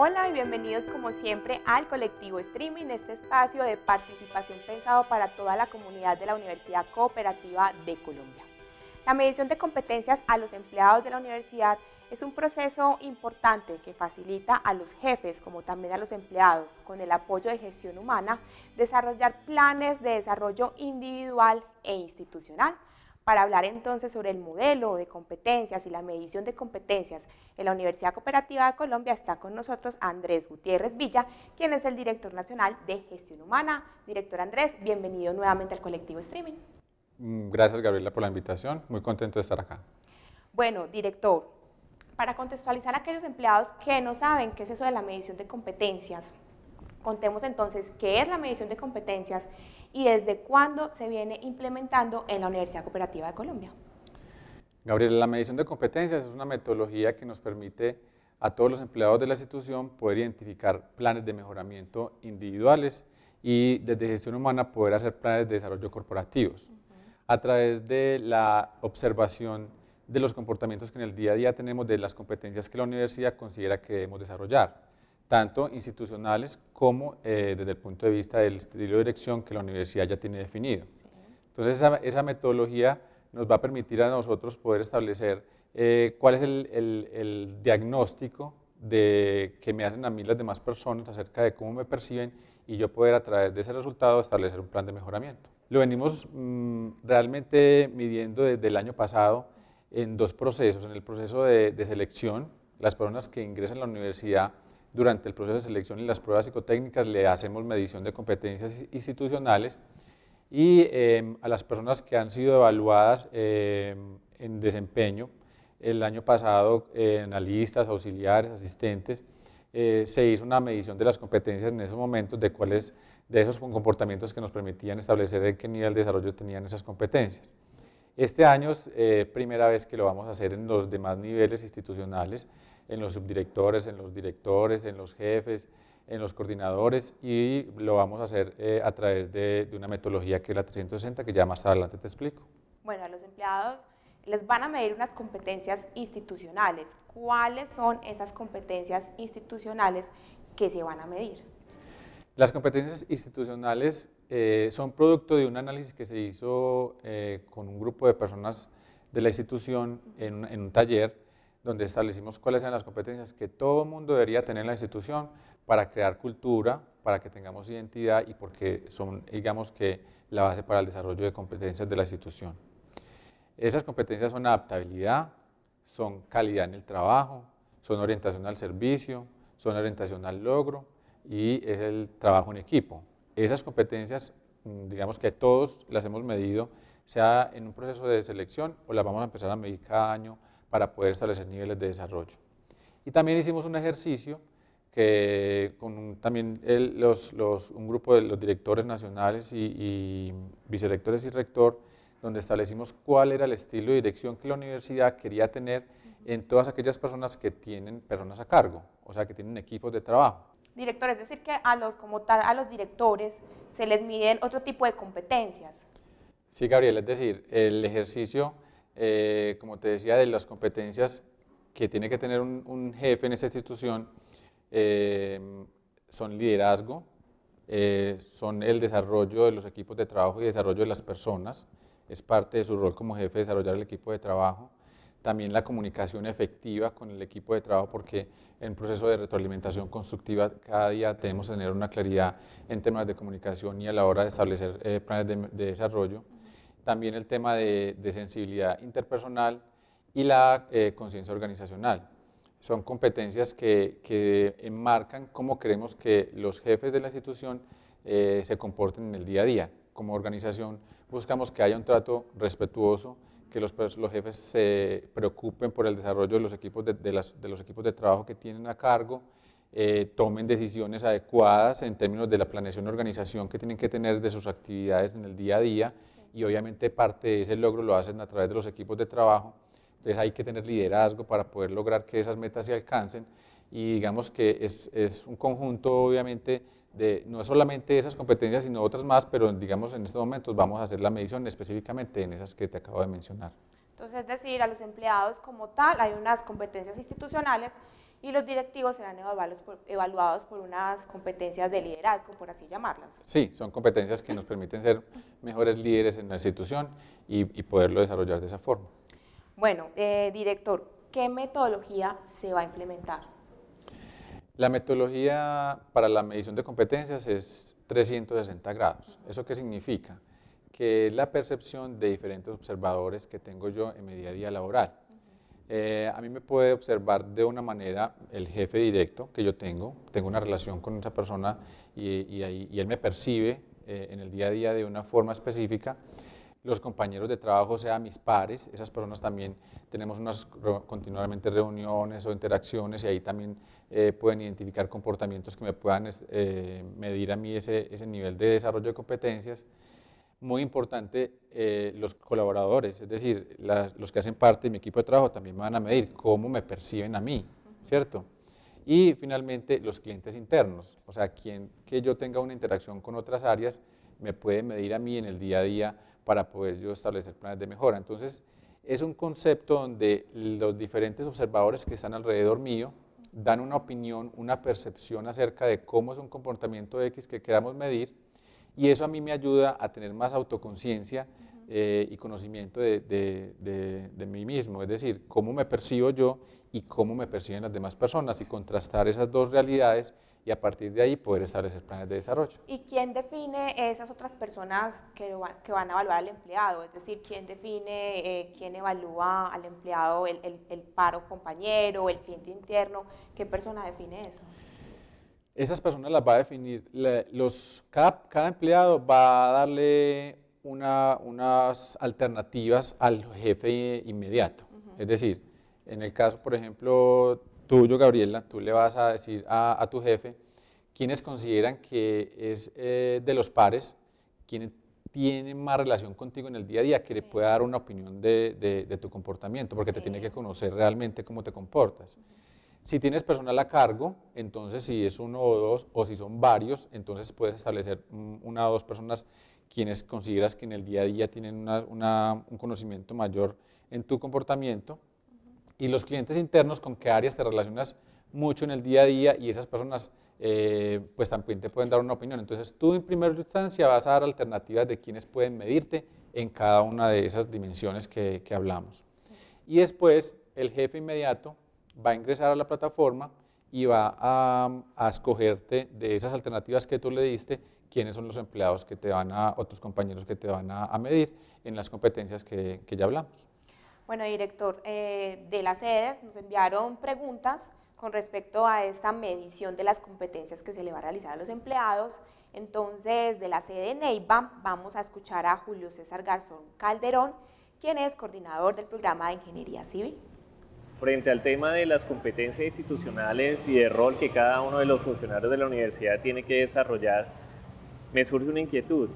Hola y bienvenidos como siempre al colectivo Streaming, este espacio de participación pensado para toda la comunidad de la Universidad Cooperativa de Colombia. La medición de competencias a los empleados de la universidad es un proceso importante que facilita a los jefes como también a los empleados, con el apoyo de gestión humana, desarrollar planes de desarrollo individual e institucional para hablar entonces sobre el modelo de competencias y la medición de competencias en la Universidad Cooperativa de Colombia está con nosotros Andrés Gutiérrez Villa, quien es el director nacional de gestión humana. Director Andrés, bienvenido nuevamente al colectivo Streaming. Mm, gracias Gabriela por la invitación, muy contento de estar acá. Bueno, director, para contextualizar a aquellos empleados que no saben qué es eso de la medición de competencias, contemos entonces qué es la medición de competencias y desde cuándo se viene implementando en la Universidad Cooperativa de Colombia. Gabriel, la medición de competencias es una metodología que nos permite a todos los empleados de la institución poder identificar planes de mejoramiento individuales y desde gestión humana poder hacer planes de desarrollo corporativos. A través de la observación de los comportamientos que en el día a día tenemos de las competencias que la universidad considera que debemos desarrollar tanto institucionales como eh, desde el punto de vista del estilo de dirección que la universidad ya tiene definido. Entonces esa, metodología nos va a permitir a nosotros poder establecer eh, cuál es el, diagnóstico de, que me hacen a mí las demás personas acerca de cómo me perciben y yo poder a través de ese resultado establecer un plan de mejoramiento. Lo venimos mm, realmente midiendo desde el año pasado en dos procesos, en el proceso de, de selección, las personas que ingresan a la universidad durante el proceso de selección y las pruebas psicotécnicas le hacemos medición de competencias institucionales y em, a las personas que han sido evaluadas em, en desempeño el año pasado, analistas, auxiliares, asistentes, eh, se hizo una medición de las competencias en esos momentos de cuáles de esos comportamientos que nos permitían establecer en qué nivel de desarrollo tenían esas competencias. Este año es eh, primera vez que lo vamos a hacer en los demás niveles institucionales en los subdirectores, en los directores, en los jefes, en los coordinadores y lo vamos a hacer eh, a través de, una metodología que es la 360 que ya más adelante te explico. Bueno, a los empleados les van a medir unas competencias institucionales. ¿Cuáles son esas competencias institucionales que se van a medir? Las competencias institucionales eh, son producto de un análisis que se hizo eh, con un grupo de personas de la institución en, en un taller donde establecimos cuáles eran las competencias que todo mundo debería tener en la institución para crear cultura, para que tengamos identidad y porque son, digamos que, la base para el desarrollo de competencias de la institución. Esas competencias son adaptabilidad, son calidad en el trabajo, son orientación al servicio, son orientación al logro y es el trabajo en equipo. Esas competencias, mm, digamos que todos las hemos medido, sea en un proceso de selección o las vamos a empezar a medir cada año para poder establecer niveles de desarrollo. Y también hicimos un ejercicio que con también los, un grupo de los directores nacionales y, y vicerectores y rector, donde establecimos cuál era el estilo de dirección que la universidad quería tener en todas aquellas personas que tienen personas a cargo, o sea, que tienen equipos de trabajo. Director, es decir, que a los, como tal, a los directores se les miden otro tipo de competencias. Sí, Gabriel, es decir, el ejercicio eh, como te decía, de las competencias que tiene que tener un, jefe en esta institución eh, son liderazgo, eh, son el desarrollo de los equipos de trabajo y desarrollo de las personas, es parte de su rol como jefe desarrollar el equipo de trabajo, también la comunicación efectiva con el equipo de trabajo, porque en proceso de retroalimentación constructiva cada día tenemos que tener una claridad en temas de comunicación y a la hora de establecer planes de desarrollo también el tema de, de sensibilidad interpersonal y la eh, conciencia organizacional. Son competencias que, que, enmarcan cómo queremos que los jefes de la institución eh, se comporten en el día a día. Como organización buscamos que haya un trato respetuoso, que los, los jefes se preocupen por el desarrollo de los equipos de, de, los equipos de trabajo que tienen a cargo, eh, tomen decisiones adecuadas en términos de la planeación y organización que tienen que tener de sus actividades en el día a día y obviamente parte de ese logro lo hacen a través de los equipos de trabajo. Entonces hay que tener liderazgo para poder lograr que esas metas se alcancen y digamos que es, es un conjunto obviamente de no solamente esas competencias sino otras más, pero digamos en estos momentos vamos a hacer la medición específicamente en esas que te acabo de mencionar. Entonces, es decir, a los empleados como tal hay unas competencias institucionales y los directivos serán evaluados por, unas competencias de liderazgo, por así llamarlas. Sí, son competencias que nos permiten ser mejores líderes en la institución y, poderlo desarrollar de esa forma. Bueno, eh, director, ¿qué metodología se va a implementar? La metodología para la medición de competencias es 360 grados. ¿Eso qué significa? Que es la percepción de diferentes observadores que tengo yo en mi día a día laboral. Eh, a mí me puede observar de una manera el jefe directo que yo tengo, tengo una relación con esa persona y, él me percibe eh, en el día a día de una forma específica. Los compañeros de trabajo, sean mis pares, esas personas también tenemos unas continuamente reuniones o interacciones y ahí también eh, pueden identificar comportamientos que me puedan medir a mí ese nivel de desarrollo de competencias muy importante eh, los colaboradores, es decir, los que hacen parte de mi equipo de trabajo también me van a medir cómo me perciben a mí, ¿cierto? Y finalmente los clientes internos, o sea, quien que yo tenga una interacción con otras áreas me puede medir a mí en el día a día para poder yo establecer planes de mejora. Entonces, es un concepto donde los diferentes observadores que están alrededor mío dan una opinión, una percepción acerca de cómo es un comportamiento X que queramos medir y eso a mí me ayuda a tener más autoconciencia eh, y conocimiento de, de, de, mí mismo, es decir, cómo me percibo yo y cómo me perciben las demás personas y contrastar esas dos realidades y a partir de ahí poder establecer planes de desarrollo. ¿Y quién define esas otras personas que, que van a evaluar al empleado? Es decir, ¿quién define, eh, quién evalúa al empleado, el, el, el paro compañero, el cliente interno? ¿Qué persona define eso? esas personas las va a definir, los, cada, empleado va a darle unas alternativas al jefe inmediato. Es decir, en el caso, por ejemplo, tuyo, Gabriela, tú le vas a decir a, tu jefe quienes consideran que es eh, de los pares, quienes tienen más relación contigo en el día a día, que le pueda dar una opinión de, tu comportamiento, porque te tiene que conocer realmente cómo te comportas. Si tienes personal a cargo, entonces si es uno o dos, o si son varios, entonces puedes establecer mm, una o dos personas quienes consideras que en el día a día tienen una, un conocimiento mayor en tu comportamiento. Y los clientes internos, con qué áreas te relacionas mucho en el día a día y esas personas eh, pues también te pueden dar una opinión. Entonces tú en primera instancia vas a dar alternativas de quienes pueden medirte en cada una de esas dimensiones que, que hablamos. Y después el jefe inmediato va a ingresar a la plataforma y va a, escogerte de esas alternativas que tú le diste, quiénes son los empleados que te van a, o tus compañeros que te van a, medir en las competencias que, ya hablamos. Bueno, director, eh, de las sedes nos enviaron preguntas con respecto a esta medición de las competencias que se le va a realizar a los empleados. Entonces, de la sede Neiva vamos a escuchar a Julio César Garzón Calderón, quien es coordinador del programa de Ingeniería Civil frente al tema de las competencias institucionales y de rol que cada uno de los funcionarios de la universidad tiene que desarrollar, me surge una inquietud.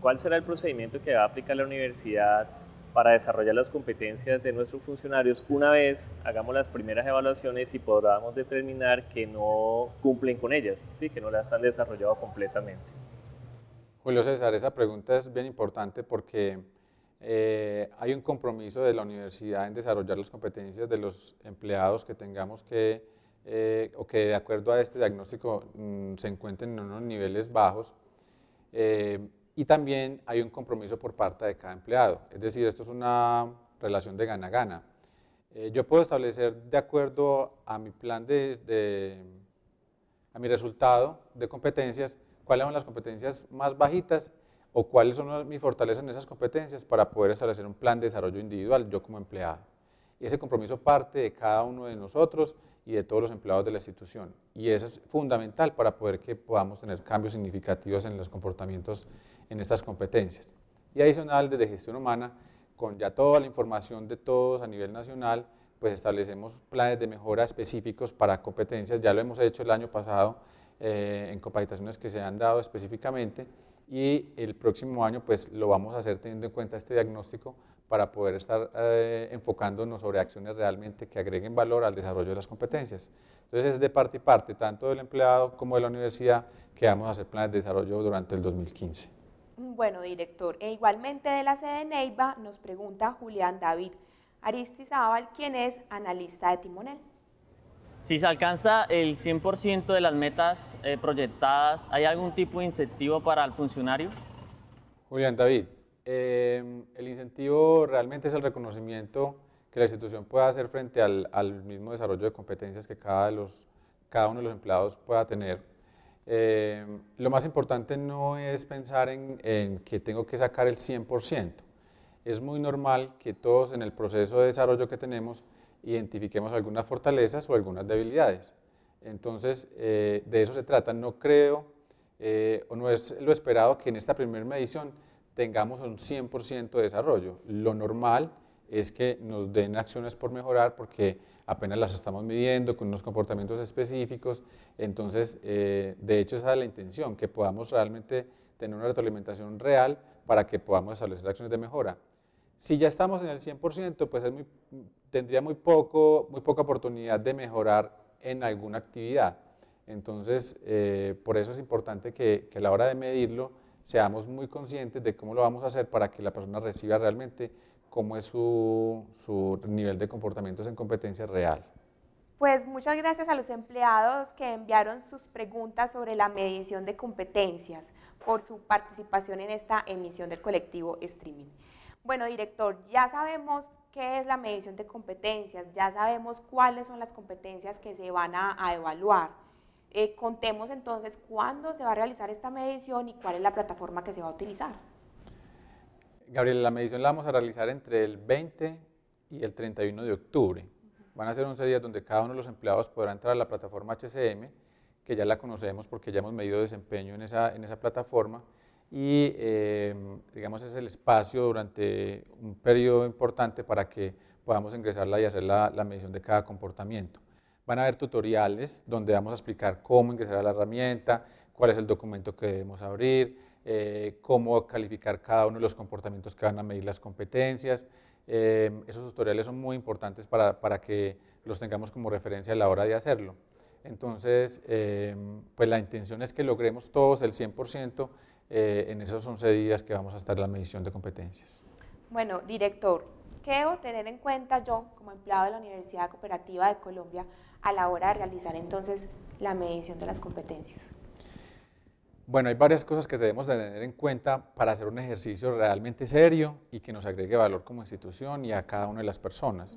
¿Cuál será el procedimiento que va a aplicar la universidad para desarrollar las competencias de nuestros funcionarios una vez hagamos las primeras evaluaciones y podamos determinar que no cumplen con ellas, ¿sí? que no las han desarrollado completamente? Julio César, esa pregunta es bien importante porque eh, hay un compromiso de la universidad en desarrollar las competencias de los empleados que tengamos que, eh, o que de acuerdo a este diagnóstico mm, se encuentren en unos niveles bajos. Eh, y también hay un compromiso por parte de cada empleado. Es decir, esto es una relación de gana-gana. yo puedo establecer de acuerdo a mi plan de, de, a mi resultado de competencias, cuáles son las competencias más bajitas o cuáles son mis fortalezas en esas competencias para poder establecer un plan de desarrollo individual, yo como empleado. Y ese compromiso parte de cada uno de nosotros y de todos los empleados de la institución. Y eso es fundamental para poder que podamos tener cambios significativos en los comportamientos en estas competencias. Y adicional, desde gestión humana, con ya toda la información de todos a nivel nacional, pues establecemos planes de mejora específicos para competencias. Ya lo hemos hecho el año pasado eh, en capacitaciones que se han dado específicamente y el próximo año pues lo vamos a hacer teniendo en cuenta este diagnóstico para poder estar eh, enfocándonos sobre acciones realmente que agreguen valor al desarrollo de las competencias. Entonces es de parte y parte, tanto del empleado como de la universidad, que vamos a hacer planes de desarrollo durante el 2015. Bueno, director, e igualmente de la sede Neiva nos pregunta Julián David Aristizábal, quien es analista de Timonel. Si se alcanza el 100% de las metas eh, proyectadas, ¿hay algún tipo de incentivo para el funcionario? Julián David, eh, el incentivo realmente es el reconocimiento que la institución pueda hacer frente al, mismo desarrollo de competencias que cada, los, cada uno de los empleados pueda tener. Eh, lo más importante no es pensar en, en que tengo que sacar el 100%. Es muy normal que todos en el proceso de desarrollo que tenemos identifiquemos algunas fortalezas o algunas debilidades. Entonces, eh, de eso se trata. No creo eh, o no es lo esperado que en esta primera medición tengamos un 100% de desarrollo. Lo normal es que nos den acciones por mejorar porque apenas las estamos midiendo con unos comportamientos específicos. Entonces, eh, de hecho, esa es la intención, que podamos realmente tener una retroalimentación real para que podamos establecer acciones de mejora. Si ya estamos en el 100%, pues tendría muy, poco, muy poca oportunidad de mejorar en alguna actividad. Entonces, eh, por eso es importante que, a la hora de medirlo seamos muy conscientes de cómo lo vamos a hacer para que la persona reciba realmente cómo es su, su nivel de comportamientos en competencia real. Pues muchas gracias a los empleados que enviaron sus preguntas sobre la medición de competencias por su participación en esta emisión del colectivo Streaming bueno, director, ya sabemos qué es la medición de competencias, ya sabemos cuáles son las competencias que se van a, evaluar. Eh, contemos entonces cuándo se va a realizar esta medición y cuál es la plataforma que se va a utilizar. Gabriel, la medición la vamos a realizar entre el 20 y el 31 de octubre. Van a ser 11 días donde cada uno de los empleados podrá entrar a la plataforma HCM, que ya la conocemos porque ya hemos medido desempeño en esa, en esa plataforma, y em, digamos es el espacio durante un periodo importante para que podamos ingresarla y hacer la, medición de cada comportamiento. Van a haber tutoriales donde vamos a explicar cómo ingresar a la herramienta, cuál es el documento que debemos abrir, eh, cómo calificar cada uno de los comportamientos que van a medir las competencias. Em, esos tutoriales son muy importantes para, para, que los tengamos como referencia a la hora de hacerlo. Entonces, em, pues la intención es que logremos todos el 100% eh, en esos 11 días que vamos a estar en la medición de competencias. Bueno, director, ¿qué debo tener en cuenta yo como empleado de la Universidad Cooperativa de Colombia a la hora de realizar entonces la medición de las competencias? Bueno, hay varias cosas que debemos tener en cuenta para hacer un ejercicio realmente serio y que nos agregue valor como institución y a cada una de las personas.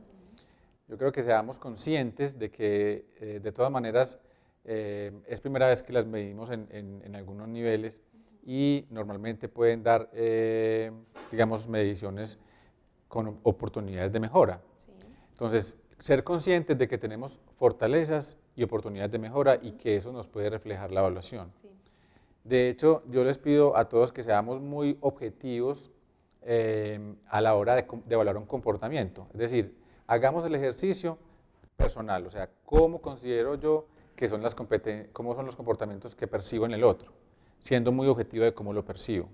Yo creo que seamos conscientes de que eh, de todas maneras eh, es primera vez que las medimos en algunos niveles y normalmente pueden dar, eh, digamos, mediciones con oportunidades de mejora. Entonces, ser conscientes de que tenemos fortalezas y oportunidades de mejora y que eso nos puede reflejar la evaluación. De hecho, yo les pido a todos que seamos muy objetivos eh, a la hora de, evaluar un comportamiento. Es decir, hagamos el ejercicio personal, o sea, cómo considero yo que son las cómo son los comportamientos que percibo en el otro siendo muy objetivo de cómo lo percibo.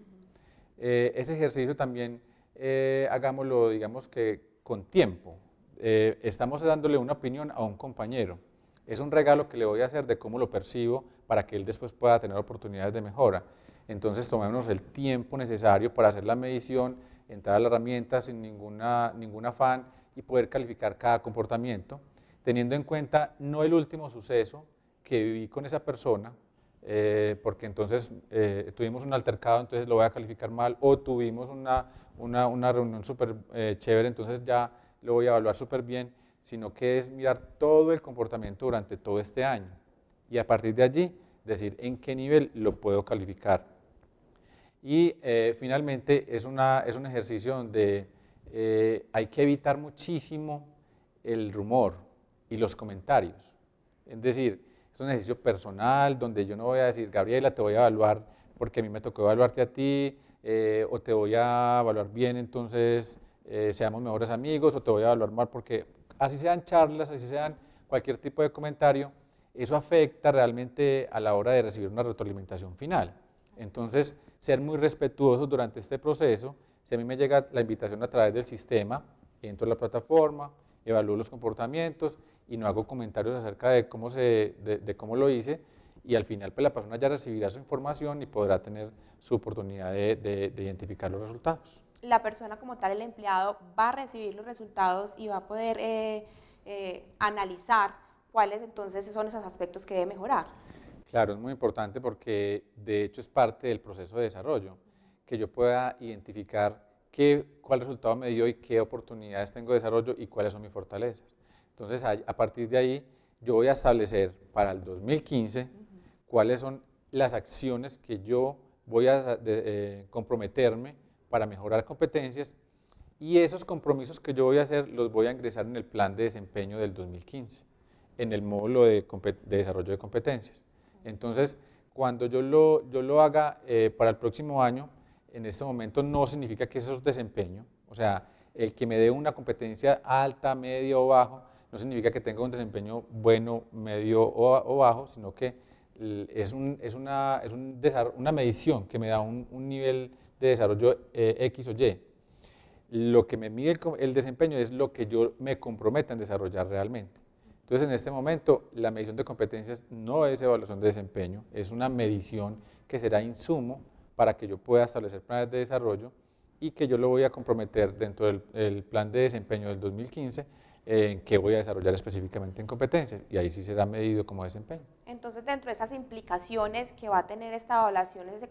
Eh, ese ejercicio también eh, hagámoslo, digamos que con tiempo. Eh, estamos dándole una opinión a un compañero. Es un regalo que le voy a hacer de cómo lo percibo para que él después pueda tener oportunidades de mejora. Entonces tomémonos el tiempo necesario para hacer la medición, entrar a las herramientas sin ninguna, ningún afán y poder calificar cada comportamiento, teniendo en cuenta no el último suceso que viví con esa persona, eh, porque entonces eh, tuvimos un altercado, entonces lo voy a calificar mal, o tuvimos una, una, reunión súper eh, chévere, entonces ya lo voy a evaluar súper bien, sino que es mirar todo el comportamiento durante todo este año y a partir de allí decir en qué nivel lo puedo calificar. Y finalmente es, una, es un ejercicio donde hay que evitar muchísimo el rumor y los comentarios. Es decir, es un ejercicio personal donde yo no voy a decir, Gabriela, te voy a evaluar porque a mí me tocó evaluarte a ti, eh, o te voy a evaluar bien, entonces eh, seamos mejores amigos, o te voy a evaluar mal, porque así sean charlas, así sean cualquier tipo de comentario, eso afecta realmente a la hora de recibir una retroalimentación final. Entonces, ser muy respetuosos durante este proceso, si a mí me llega la invitación a través del sistema, entro a la plataforma, evalúo los comportamientos y no hago comentarios acerca de cómo, se, de, cómo lo hice y al final pues, la persona ya recibirá su información y podrá tener su oportunidad de, de, identificar los resultados. La persona como tal, el empleado, va a recibir los resultados y va a poder eh, eh, analizar cuáles entonces son esos aspectos que debe mejorar. Claro, es muy importante porque de hecho es parte del proceso de desarrollo, que yo pueda identificar qué, cuál resultado me dio y qué oportunidades tengo de desarrollo y cuáles son mis fortalezas. Entonces, a, partir de ahí, yo voy a establecer para el 2015 cuáles son las acciones que yo voy a eh, comprometerme para mejorar competencias y esos compromisos que yo voy a hacer los voy a ingresar en el plan de desempeño del 2015, en el módulo de, desarrollo de competencias. Entonces, cuando yo lo, yo lo haga eh, para el próximo año, en este momento no significa que eso es desempeño. O sea, el que me dé una competencia alta, medio o bajo, no significa que tenga un desempeño bueno, medio o, bajo, sino que es, un, es, una, es un una, medición que me da un, nivel de desarrollo eh, X o Y. Lo que me mide el, el, desempeño es lo que yo me comprometa en desarrollar realmente. Entonces, en este momento, la medición de competencias no es evaluación de desempeño, es una medición que será insumo para que yo pueda establecer planes de desarrollo y que yo lo voy a comprometer dentro del plan de desempeño del 2015 en que voy a desarrollar específicamente en competencias y ahí sí será medido como desempeño. Entonces, dentro de esas implicaciones que va a tener esta evaluación, ese,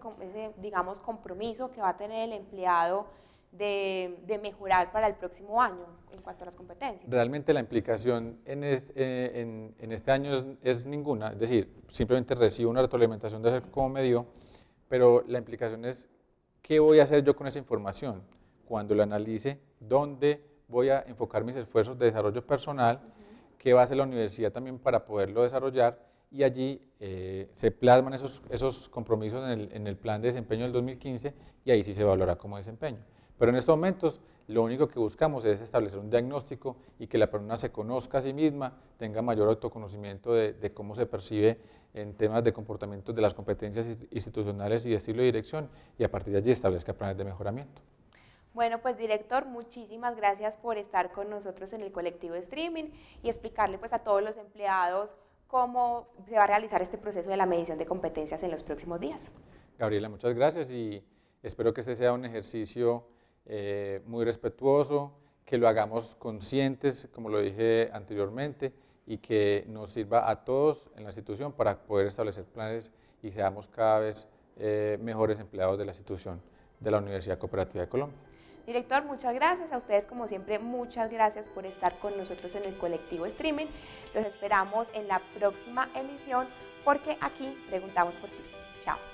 digamos, compromiso que va a tener el empleado de, mejorar para el próximo año en cuanto a las competencias. Realmente la implicación en, eh, este año es, es, ninguna, es decir, simplemente recibo una retroalimentación de cómo me dio pero la implicación es qué voy a hacer yo con esa información cuando la analice, dónde voy a enfocar mis esfuerzos de desarrollo personal, qué va a hacer la universidad también para poderlo desarrollar y allí eh, se plasman esos, compromisos en el, en el, plan de desempeño del 2015 y ahí sí se valora como desempeño. Pero en estos momentos lo único que buscamos es establecer un diagnóstico y que la persona se conozca a sí misma, tenga mayor autoconocimiento de, cómo se percibe en temas de comportamiento de las competencias institucionales y de estilo de dirección y a partir de allí establezca planes de mejoramiento. Bueno, pues director, muchísimas gracias por estar con nosotros en el colectivo de streaming y explicarle pues a todos los empleados cómo se va a realizar este proceso de la medición de competencias en los próximos días. Gabriela, muchas gracias y espero que este sea un ejercicio eh, muy respetuoso, que lo hagamos conscientes, como lo dije anteriormente, y que nos sirva a todos en la institución para poder establecer planes y seamos cada vez eh, mejores empleados de la institución de la Universidad Cooperativa de Colombia. Director, muchas gracias. A ustedes, como siempre, muchas gracias por estar con nosotros en el colectivo Streaming. Los esperamos en la próxima emisión porque aquí preguntamos por ti. Chao.